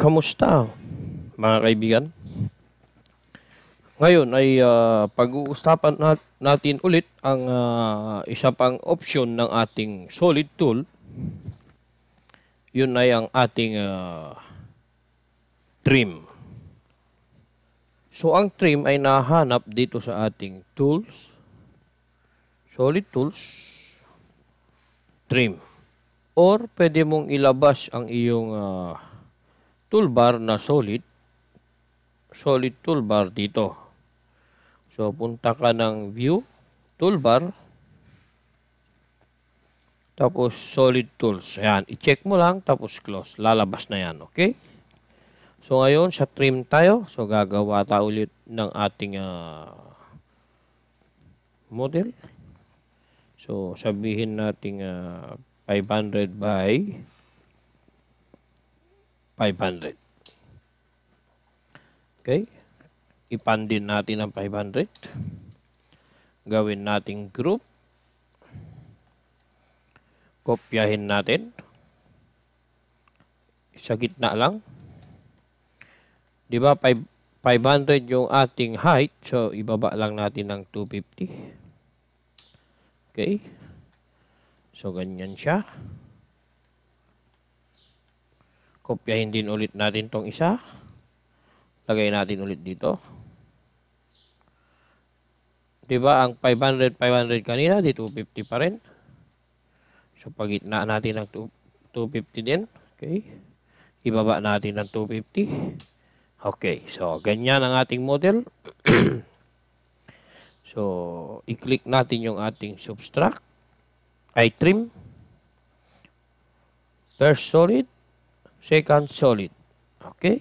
Kamusta mga kaibigan? Ngayon ay uh, pag-uusapan nat natin ulit ang uh, isa pang option ng ating solid tool. Yun ay ang ating uh, trim. So ang trim ay nahanap dito sa ating tools, solid tools, trim. Or pwede mong ilabas ang iyong uh, toolbar na solid, solid toolbar dito. So, punta ka ng view, toolbar, tapos solid tools. yan i-check mo lang, tapos close. Lalabas na yan, okay? So, ngayon, sa trim tayo. So, gagawa tayo ulit ng ating uh, model. So, sabihin natin uh, 500 by 500. Okay? Ipan din natin ang 500. Gawin nating group. Kopyahin natin. Sa gitna lang. Di ba 500 yung ating height. So, ibaba lang natin ng 250. Okay? So, ganyan siya kopyahin din ulit natin tong isa. Lagay natin ulit dito. Diba, ang 500 500 kanina di 250 pa rin. So pagitna natin ng 250 din. Okay. Ibaba natin ng 250. Okay. So ganyan ang ating model. so i-click natin yung ating subtract. I trim. First solid second solid. Okay?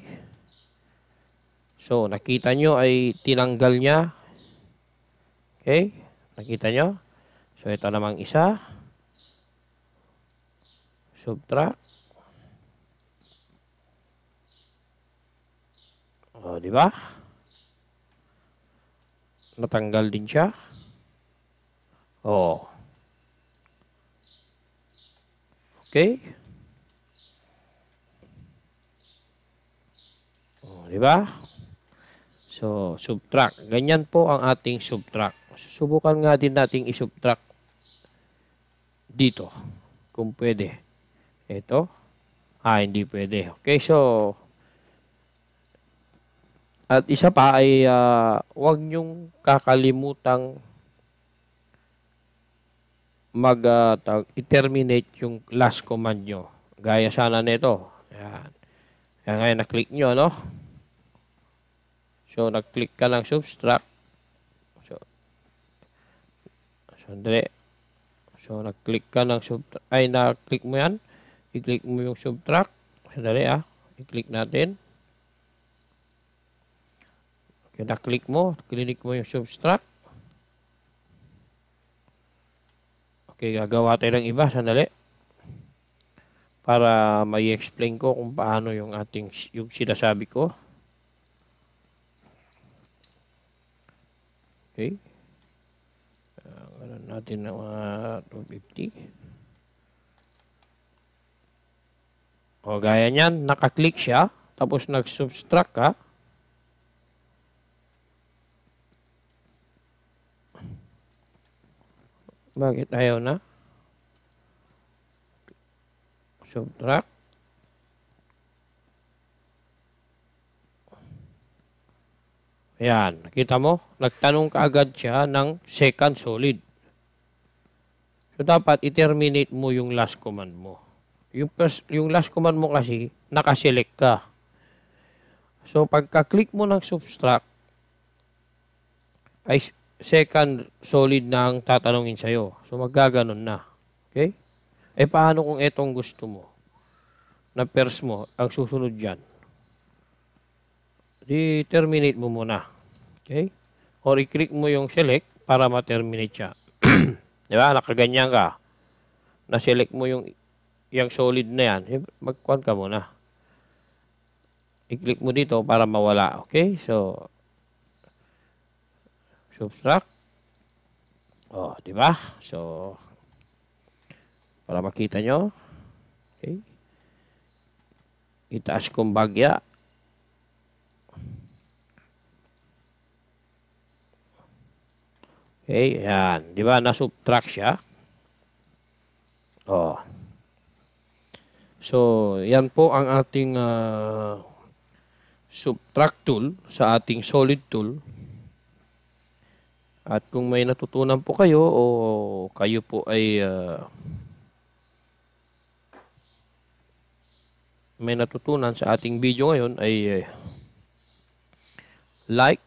So, nakita nyo ay tinanggal niya. Okay? Nakita nyo? So, ito namang isa. Subtract. O, di ba? Natanggal din siya. O. Okay? Di ba? So, subtract. Ganyan po ang ating subtract. Susubukan nga din nating i-subtract dito. Kung pwede. Ito. Ah, hindi pwede. Okay, so... At isa pa ay uh, huwag niyong kakalimutang mag uh, i-terminate yung last command nyo. Gaya sana nito. Ayan. Ayan ngayon, na-click nyo, no? So, nag-click ka lang subtract. So, so dire. So, nag-click ka ng subtract. Ay, na-click mo yan. I-click mo yung subtract. So, dire ah. I-click natin. Okay, na-click mo. Click mo yung subtract. Okay, gagawa tayo ng iba. Sandali. Para may explain ko kung paano yung ating yung sinasabi ko. Okay. Uh, natin ng mga 250. O gaya niyan, nakaklik siya. Tapos nag-subtract ka. Bakit ayaw na? Subtract. Ayan, nakita mo? Nagtanong kaagad siya ng second solid. So, dapat i-terminate mo yung last command mo. Yung, yung last command mo kasi, nakaselect ka. So, pagka-click mo ng subtract, ay second solid na ang tatanungin sa'yo. So, magkaganon na. Okay? Eh, paano kung etong gusto mo? Na pairs mo, ang susunod dyan di-terminate mo muna. Okay? Or i-click mo yung select para ma-terminate siya. Di ba? Nakaganyan ka. Na-select mo yung yung solid na yan. Mag-quan ka muna. I-click mo dito para mawala. Okay? So, subtract. Oh, di ba? So, para makita nyo. Okay? Itaas kong bagya. Okay, yan. Di ba, na-subtract siya? Oh. So, yan po ang ating uh, subtract tool sa ating solid tool. At kung may natutunan po kayo o kayo po ay uh, may natutunan sa ating video ngayon ay uh, like,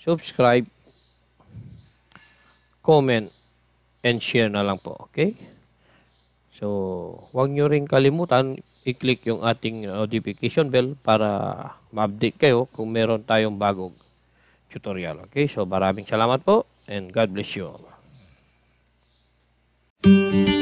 subscribe, comment, and share na lang po. Okay? So, huwag nyo rin kalimutan i-click yung ating notification bell para ma-update kayo kung meron tayong bagong tutorial. Okay? So, maraming salamat po and God bless you Thank you.